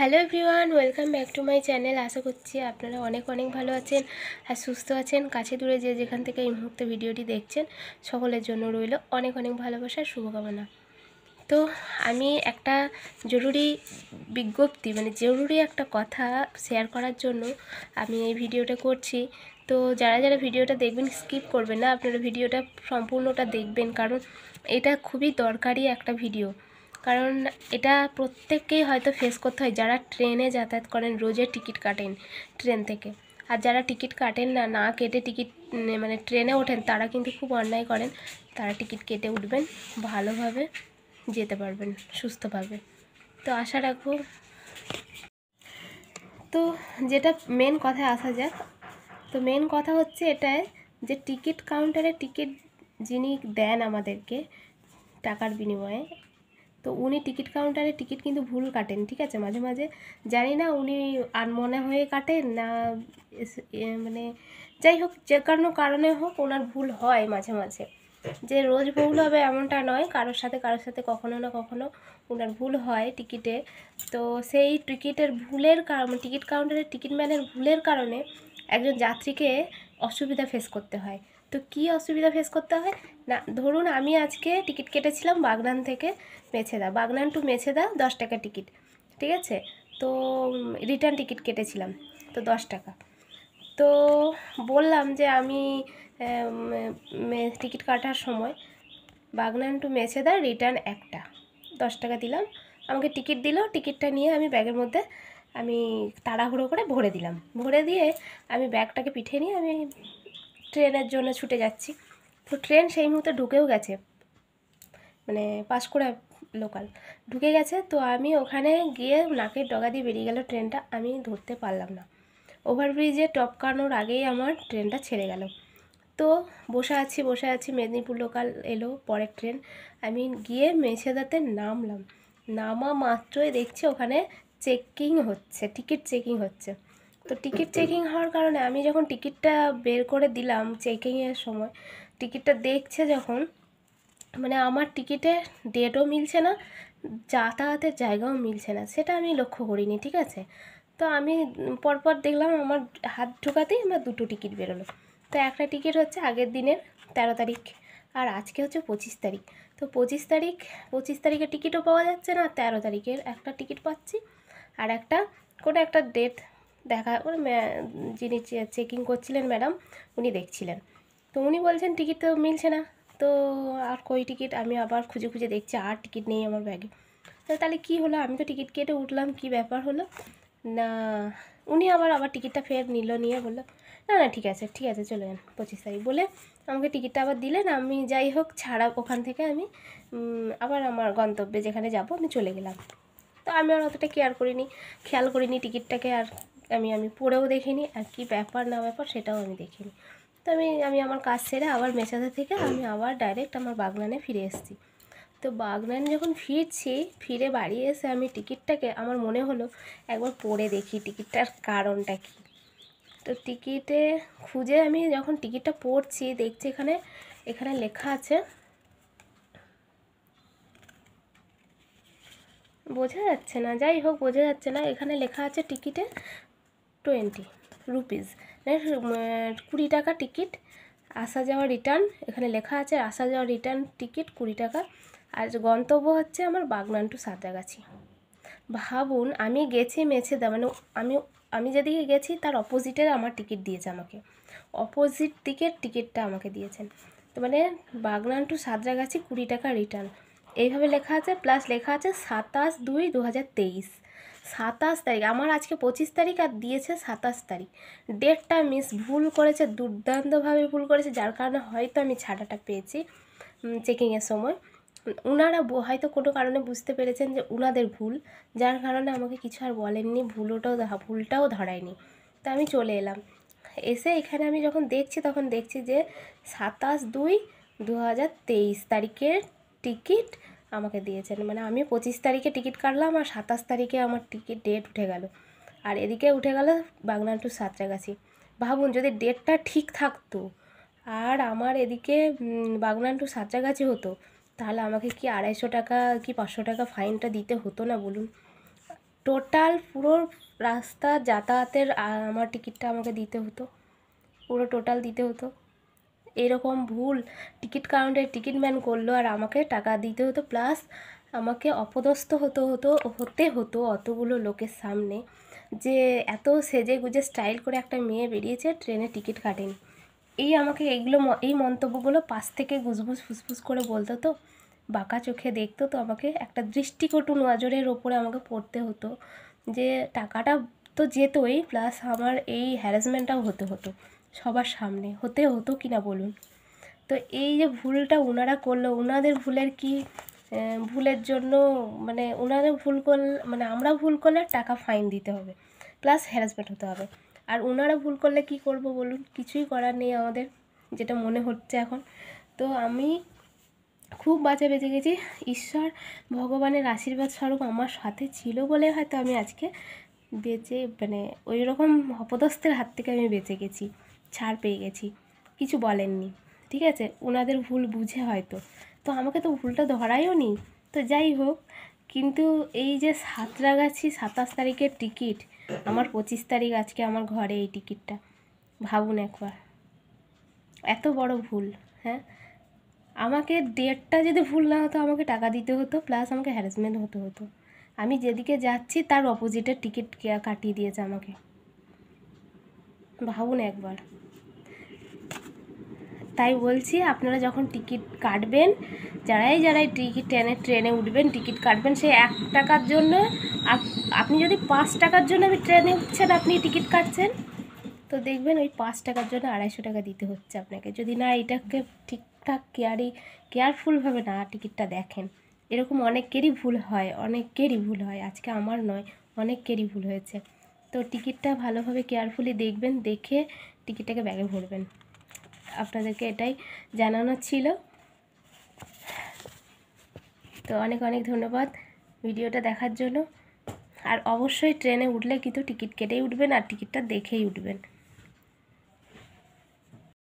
hello everyone welcome back to my channel আশা করছি আপনারা অনেক অনেক ভালো আছেন আর সুস্থ আছেন কাছে দূরে যে যেখান থেকে এই মুহূর্তে ভিডিওটি দেখছেন সকলের জন্য রইল অনেক অনেক ভালোবাসা শুভকামনা তো আমি একটা জরুরি বিজ্ঞপ্তি মানে জরুরি একটা কথা শেয়ার করার জন্য আমি এই ভিডিওটা করছি তো যারা যারা ভিডিওটা দেখবেন স্কিপ করবেন না আপনারা ভিডিওটা সম্পূর্ণটা দেখবেন কারণ এটা খুবই দরকারি একটা ভিডিও কারণ এটা প্রত্যেককেই হয়তো ফেস করতে হয় যারা ট্রেনে যাতায়াত করেন রোজে টিকিট কাটেন ট্রেন থেকে আর যারা টিকিট কাটেন না না কেটে টিকিট মানে ট্রেনে ওঠেন তারা কিন্তু খুব অন্যায় করেন তারা টিকিট কেটে উঠবেন ভালোভাবে যেতে পারবেন সুস্থভাবে তো আশা রাখব তো যেটা মেন কথায় আসা যাক তো মেন কথা হচ্ছে এটায় যে টিকিট কাউন্টারে টিকিট যিনি দেন আমাদেরকে টাকার বিনিময়ে তো উনি টিকিট কাউন্টারে টিকিট কিন্তু ভুল কাটেন ঠিক আছে মাঝে মাঝে জানি না উনি আনমনে হয়ে কাটেন না মানে যাই হোক যে কোনো কারণে হোক ওনার ভুল হয় মাঝে মাঝে যে রোজ ভুল হবে এমনটা নয় কারোর সাথে কারোর সাথে কখনো না কখনো ওনার ভুল হয় টিকিটে তো সেই টিকিটের ভুলের কারণ মানে টিকিট কাউন্টারের টিকিট ম্যানের ভুলের কারণে একজন যাত্রীকে অসুবিধা ফেস করতে হয় তো কি অসুবিধা ফেস করতে হয় না ধরুন আমি আজকে টিকিট কেটেছিলাম বাগনান থেকে মেছেদা বাগনান টু মেছেদা দশ টাকা টিকিট ঠিক আছে তো রিটার্ন টিকিট কেটেছিলাম তো দশ টাকা তো বললাম যে আমি টিকিট কাটার সময় বাগনান টু মেছেদা রিটার্ন একটা দশ টাকা দিলাম আমাকে টিকিট দিল টিকিটটা নিয়ে আমি ব্যাগের মধ্যে আমি তাড়াহুড়ো করে ভরে দিলাম ভরে দিয়ে আমি ব্যাগটাকে পিঠে নিয়ে আমি ট্রেনের জন্য ছুটে যাচ্ছি তো ট্রেন সেই মুহূর্তে ঢুকেও গেছে মানে করে লোকাল ঢুকে গেছে তো আমি ওখানে গিয়ে নাকের ডগা দিয়ে বেরিয়ে গেল ট্রেনটা আমি ধরতে পারলাম না ওভারব্রিজে টপকানোর আগেই আমার ট্রেনটা ছেড়ে গেল তো বসে আছি বসে আছি মেদিনীপুর লোকাল এলো পরের ট্রেন আমি গিয়ে মেছেদাতে নামলাম নামা মাত্রই দেখছি ওখানে চেকিং হচ্ছে টিকিট চেকিং হচ্ছে তো টিকিট চেকিং হওয়ার কারণে আমি যখন টিকিটটা বের করে দিলাম চেকিংয়ের সময় টিকিটটা দেখছে যখন মানে আমার টিকিটে ডেটও মিলছে না যাতায়াতের জায়গাও মিলছে না সেটা আমি লক্ষ্য করিনি ঠিক আছে তো আমি পরপর দেখলাম আমার হাত ঢোকাতেই আমার দুটো টিকিট বেরোলো তো একটা টিকিট হচ্ছে আগের দিনের তেরো তারিখ আর আজকে হচ্ছে পঁচিশ তারিখ তো পঁচিশ তারিখ পঁচিশ তারিখের টিকিটও পাওয়া যাচ্ছে না তেরো তারিখের একটা টিকিট পাচ্ছি আর একটা কোনো একটা ডেট দেখা যিনি চেকিং করছিলেন ম্যাডাম উনি দেখছিলেন তো উনি বলছেন টিকিট তো মিলছে না তো আর কই টিকিট আমি আবার খুঁজে খুঁজে দেখছি আর টিকিট নেই আমার ব্যাগে তাহলে কি হলো আমি তো টিকিট কেটে উঠলাম কি ব্যাপার হলো না উনি আবার আবার টিকিটটা ফের নিল নিয়ে বললো না না ঠিক আছে ঠিক আছে চলে যান পঁচিশ তারিখ বলে আমাকে টিকিটটা আবার দিলেন আমি যাই হোক ছাড়া ওখান থেকে আমি আবার আমার গন্তব্যে যেখানে যাব আমি চলে গেলাম তো আমি আর অতটা কেয়ার করিনি খেয়াল করিনি টিকিটটাকে আর আমি আমি পড়েও দেখিনি আর কি ব্যাপার না ব্যাপার সেটাও আমি দেখিনি তো আমি আমি আমার কাজ সেরে আবার মেচাদা থেকে আমি আবার ডাইরেক্ট আমার বাগনানে ফিরে এসেছি তো বাগনানে যখন ফিরছি ফিরে বাড়ি এসে আমি টিকিটটাকে আমার মনে হলো একবার পড়ে দেখি টিকিটটার কারণটা কী তো টিকিটে খুঁজে আমি যখন টিকিটটা পড়ছি দেখছি এখানে এখানে লেখা আছে বোঝা যাচ্ছে না যাই হোক বোঝা যাচ্ছে না এখানে লেখা আছে টিকিটে টোয়েন্টি রুপিস কুড়ি টাকা টিকিট আসা যাওয়া রিটার্ন এখানে লেখা আছে আসা যাওয়া রিটার্ন টিকিট কুড়ি টাকা আর গন্তব্য হচ্ছে আমার বাগনান টু সাঁতরাগাছি ভাবুন আমি গেছি মেছেদা মানে আমি আমি যেদিকে গেছি তার অপোজিটের আমার টিকিট দিয়েছে আমাকে অপোজিট দিকের টিকিটটা আমাকে দিয়েছেন তো মানে বাগনান টু সাঁতরাগাছি কুড়ি টাকা রিটার্ন এইভাবে লেখা আছে প্লাস লেখা আছে সাতাশ দুই দু হাজার তেইশ সাতাশ তারিখ আমার আজকে পঁচিশ তারিখ আর দিয়েছে সাতাশ তারিখ ডেটটা মিস ভুল করেছে দুর্দান্তভাবে ভুল করেছে যার কারণে হয়তো আমি ছাড়াটা পেয়েছি চেকিংয়ের সময় ওনারা হয়তো কোনো কারণে বুঝতে পেরেছেন যে ওনাদের ভুল যার কারণে আমাকে কিছু আর বলেননি ভুলোটাও ভুলটাও ধরায়নি তো আমি চলে এলাম এসে এখানে আমি যখন দেখছি তখন দেখছি যে সাতাশ দুই দু হাজার তেইশ তারিখের টিকিট আমাকে দিয়েছেন মানে আমি পঁচিশ তারিখে টিকিট কাটলাম আর সাতাশ তারিখে আমার টিকিট ডেট উঠে গেল আর এদিকে উঠে গেল বাগনান টু সাঁতরাগাছি ভাবুন যদি ডেটটা ঠিক থাকতো আর আমার এদিকে বাগনান টু সাঁতরাগাছি হতো তাহলে আমাকে কি আড়াইশো টাকা কি পাঁচশো টাকা ফাইনটা দিতে হতো না বলুন টোটাল পুরো রাস্তা যাতায়াতের আমার টিকিটটা আমাকে দিতে হতো পুরো টোটাল দিতে হতো এরকম ভুল টিকিট কাউন্টারে ম্যান করলো আর আমাকে টাকা দিতে হতো প্লাস আমাকে অপদস্থ হতো হতো হতে হতো অতগুলো লোকের সামনে যে এত সেজে গুজে স্টাইল করে একটা মেয়ে বেরিয়েছে ট্রেনে টিকিট কাটেনি এই আমাকে এইগুলো এই মন্তব্যগুলো পাশ থেকে গুজগুজ ফুসফুস করে বলতো তো বাঁকা চোখে দেখতো তো আমাকে একটা দৃষ্টিকটু নজরের ওপরে আমাকে পড়তে হতো যে টাকাটা তো যেতই প্লাস আমার এই হ্যারাসমেন্টটাও হতে হতো সবার সামনে হতে হতো কি না বলুন তো এই যে ভুলটা ওনারা করলো ওনাদের ভুলের কি ভুলের জন্য মানে ওনারা ভুল করলে মানে আমরা ভুল করলে টাকা ফাইন দিতে হবে প্লাস হ্যারাসমেন্ট হতে হবে আর ওনারা ভুল করলে কি করব বলুন কিছুই করার নেই আমাদের যেটা মনে হচ্ছে এখন তো আমি খুব বাঁচা বেঁচে গেছি ঈশ্বর ভগবানের আশীর্বাদ স্বরূপ আমার সাথে ছিল বলে হয়তো আমি আজকে বেঁচে মানে ওই রকম অপদস্থের হাত থেকে আমি বেঁচে গেছি ছাড় পেয়ে গেছি কিছু বলেননি ঠিক আছে ওনাদের ভুল বুঝে হয়তো তো আমাকে তো ভুলটা ধরাইও নি তো যাই হোক কিন্তু এই যে গাছি সাতাশ তারিখের টিকিট আমার পঁচিশ তারিখ আজকে আমার ঘরে এই টিকিটটা ভাবুন একবার এত বড় ভুল হ্যাঁ আমাকে ডেটটা যদি ভুল না হতো আমাকে টাকা দিতে হতো প্লাস আমাকে হ্যারাসমেন্ট হতে হতো আমি যেদিকে যাচ্ছি তার অপোজিটের টিকিট কাটিয়ে দিয়েছে আমাকে ভাবুন একবার তাই বলছি আপনারা যখন টিকিট কাটবেন যারাই যারাই টিকিট ট্রেনে ট্রেনে উঠবেন টিকিট কাটবেন সেই এক টাকার জন্য আপনি যদি পাঁচ টাকার জন্য আমি ট্রেনে উঠছেন আপনি টিকিট কাটছেন তো দেখবেন ওই পাঁচ টাকার জন্য আড়াইশো টাকা দিতে হচ্ছে আপনাকে যদি না এটাকে ঠিকঠাক কেয়ারি কেয়ারফুলভাবে না টিকিটটা দেখেন এরকম অনেকেরই ভুল হয় অনেকেরই ভুল হয় আজকে আমার নয় অনেকেরই ভুল হয়েছে তো টিকিটটা ভালোভাবে কেয়ারফুলি দেখবেন দেখে টিকিটটাকে ব্যাগে ভরবেন আপনাদেরকে এটাই জানানোর ছিল তো অনেক অনেক ধন্যবাদ ভিডিওটা দেখার জন্য আর অবশ্যই ট্রেনে উঠলে কিন্তু টিকিট কেটেই উঠবেন আর টিকিটটা দেখেই উঠবেন